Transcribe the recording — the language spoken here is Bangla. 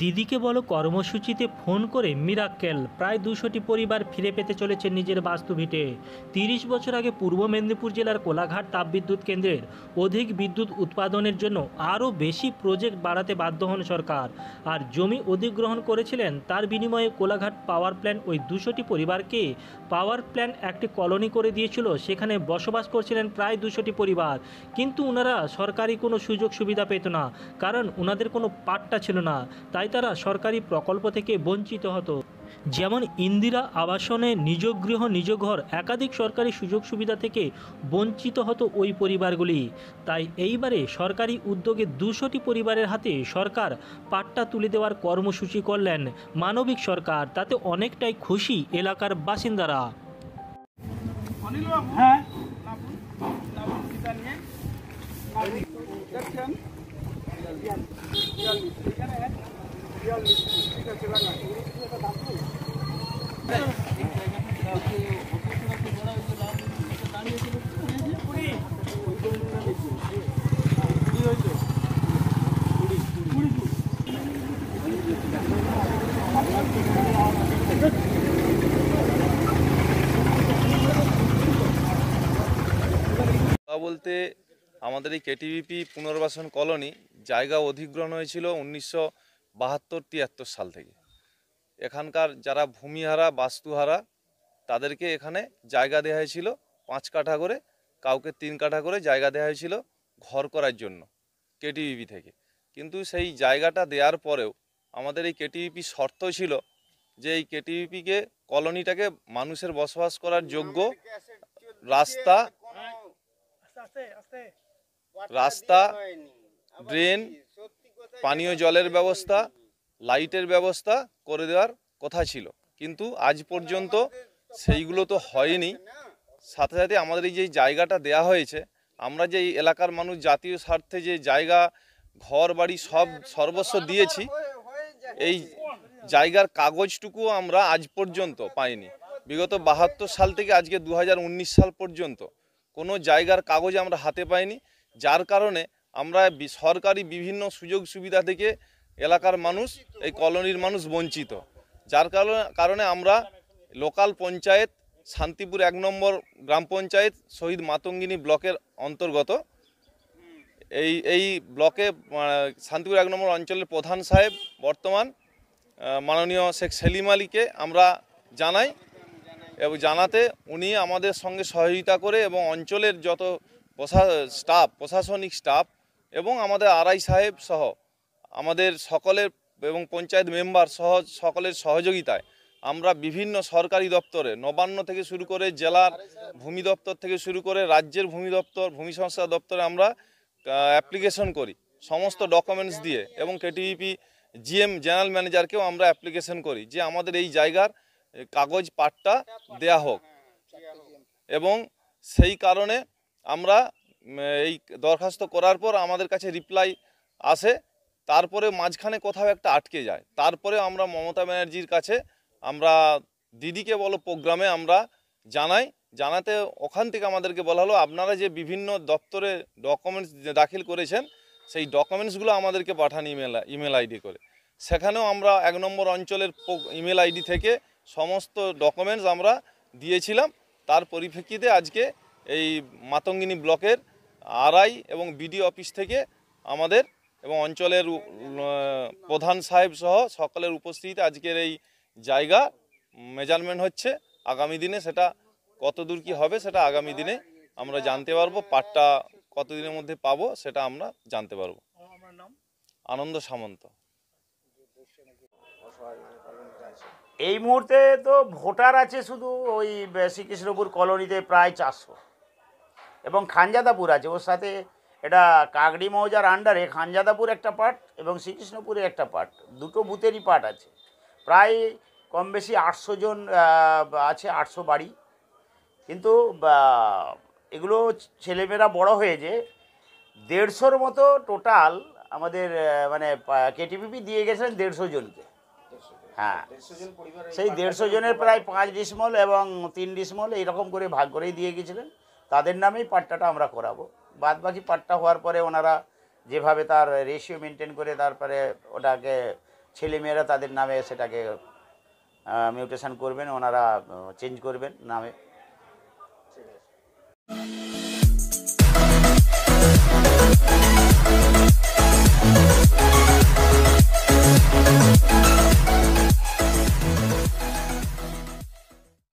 দিদিকে বলো কর্মসূচিতে ফোন করে মিরাক্কেল প্রায় দুশোটি পরিবার ফিরে পেতে চলেছে নিজের বাস্তুভিটে তিরিশ বছর আগে পূর্ব মেদিনীপুর জেলার কোলাঘাট তাপবিদ্যুৎ কেন্দ্রের অধিক বিদ্যুৎ উৎপাদনের জন্য আরও বেশি প্রজেক্ট বাড়াতে বাধ্য হন সরকার আর জমি অধিগ্রহণ করেছিলেন তার বিনিময়ে কোলাঘাট পাওয়ার প্ল্যান্ট ওই দুশোটি পরিবারকে পাওয়ার প্ল্যান্ট একটি কলোনি করে দিয়েছিল সেখানে বসবাস করছিলেন প্রায় দুশোটি পরিবার কিন্তু ওনারা সরকারি কোনো সুযোগ সুবিধা পেত না কারণ ওনাদের কোনো পাট্টা ছিল না তাই তাই তারা সরকারি প্রকল্প থেকে বঞ্চিত হতো যেমন ইন্দিরা আবাসনে নিজ গৃহ নিজ ঘর একাধিক সরকারি সুযোগ সুবিধা থেকে বঞ্চিত হতো ওই পরিবারগুলি তাই এইবারে সরকারি উদ্যোগে দুশোটি পরিবারের হাতে সরকার পাট্টা তুলে দেওয়ার কর্মসূচি করলেন মানবিক সরকার তাতে অনেকটাই খুশি এলাকার বাসিন্দারা হ্যাঁ বলতে আমাদের এই কেটিভিপি পুনর্বাসন কলোনি জায়গা অধিগ্রহণ হয়েছিল উনিশশো বাহাত্তর তিয়াত্তর সাল থেকে এখানকার যারা ভূমিহারা বাস্তুহারা তাদেরকে এখানে জায়গা দেওয়া হয়েছিল পাঁচ কাঠা করে কাউকে তিন কাঠা করে জায়গা দেওয়া হয়েছিল ঘর করার জন্য কেটিবিপি থেকে কিন্তু সেই জায়গাটা দেওয়ার পরেও আমাদের এই কেটিইপি শর্ত ছিল যে এই কেটিইপিকে কলোনিটাকে মানুষের বসবাস করার যোগ্য রাস্তা রাস্তা ড্রেন পানীয় জলের ব্যবস্থা লাইটের ব্যবস্থা করে দেওয়ার কথা ছিল কিন্তু আজ পর্যন্ত সেইগুলো তো হয়নি সাথে সাথে আমাদের এই যে জায়গাটা দেয়া হয়েছে আমরা যে এলাকার মানুষ জাতীয় স্বার্থে যে জায়গা ঘর বাড়ি সব সর্বস্ব দিয়েছি এই জায়গার কাগজটুকুও আমরা আজ পর্যন্ত পাইনি বিগত বাহাত্তর সাল থেকে আজকে দু সাল পর্যন্ত কোনো জায়গার কাগজ আমরা হাতে পাইনি যার কারণে আমরা সরকারি বিভিন্ন সুযোগ সুবিধা থেকে এলাকার মানুষ এই কলোনির মানুষ বঞ্চিত যার কারণে কারণে আমরা লোকাল পঞ্চায়েত শান্তিপুর এক নম্বর গ্রাম পঞ্চায়েত শহীদ মাতঙ্গিনী ব্লকের অন্তর্গত এই এই ব্লকে শান্তিপুর এক নম্বর অঞ্চলের প্রধান সাহেব বর্তমান মাননীয় শেখ সেলিম আলীকে আমরা জানাই এবং জানাতে উনি আমাদের সঙ্গে সহযোগিতা করে এবং অঞ্চলের যত প্রশা স্টাফ প্রশাসনিক স্টাফ এবং আমাদের আড়াই সাহেব সহ আমাদের সকলের এবং পঞ্চায়েত মেম্বার সহ সকলের সহযোগিতায় আমরা বিভিন্ন সরকারি দপ্তরে নবান্ন থেকে শুরু করে জেলার ভূমি দপ্তর থেকে শুরু করে রাজ্যের ভূমি দপ্তর ভূমি সংস্থা দপ্তরে আমরা অ্যাপ্লিকেশন করি সমস্ত ডকুমেন্টস দিয়ে এবং কেটিইপি জিএম জেনারেল ম্যানেজারকেও আমরা অ্যাপ্লিকেশন করি যে আমাদের এই জায়গার কাগজ পাঠটা দেয়া হোক এবং সেই কারণে আমরা এই দরখাস্ত করার পর আমাদের কাছে রিপ্লাই আসে তারপরে মাঝখানে কোথাও একটা আটকে যায় তারপরে আমরা মমতা ব্যানার্জির কাছে আমরা দিদিকে বলো প্রোগ্রামে আমরা জানাই জানাতে ওখান থেকে আমাদেরকে বলা হলো আপনারা যে বিভিন্ন দপ্তরে ডকুমেন্টস দাখিল করেছেন সেই ডকুমেন্টসগুলো আমাদেরকে পাঠান ইমেল ইমেল আইডি করে সেখানেও আমরা এক নম্বর অঞ্চলের ইমেল আইডি থেকে সমস্ত ডকুমেন্টস আমরা দিয়েছিলাম তার পরিপ্রেক্ষিতে আজকে এই মাতঙ্গিনী ব্লকের আরআই এবং বিডি অফিস থেকে আমাদের এবং অঞ্চলের প্রধান সাহেব সহ সকলের উপস্থিতিতে আজকের এই জায়গা মেজারমেন্ট হচ্ছে আগামী দিনে সেটা কত দূর কী হবে সেটা আগামী দিনে আমরা জানতে পারবো পাটটা কতদিনের মধ্যে পাবো সেটা আমরা জানতে পারবো আনন্দ সামন্ত এই মুহূর্তে তো ভোটার আছে শুধু ওই শ্রীকৃষ্ণপুর কলোনিতে প্রায় চারশো এবং খানজাদাপুর আছে ওর সাথে এটা কাকড়ি মৌজার আন্ডারে খানজাদাপুর একটা পার্ট এবং শ্রীকৃষ্ণপুরে একটা পার্ট দুটো বুথেরই পার্ট আছে প্রায় কম বেশি আটশো জন আছে আটশো বাড়ি কিন্তু এগুলো ছেলেমেয়েরা বড় হয়ে যে দেড়শোর মতো টোটাল আমাদের মানে কেটিপিপি দিয়ে গেছেন দেড়শো জনকে হ্যাঁ সেই দেড়শো জনের প্রায় পাঁচ ডিসমল এবং তিন ডিসমল এইরকম করে ভাগ করেই দিয়ে গেছিলেন তাদের নামেই পাট্টাটা আমরা করাবো বাদ বাকি পাট্টা হওয়ার পরে ওনারা যেভাবে তার রেশিও মেনটেন করে তারপরে ওটাকে ছেলেমেয়েরা তাদের নামে সেটাকে মিউটেশন করবেন ওনারা চেঞ্জ করবেন নামে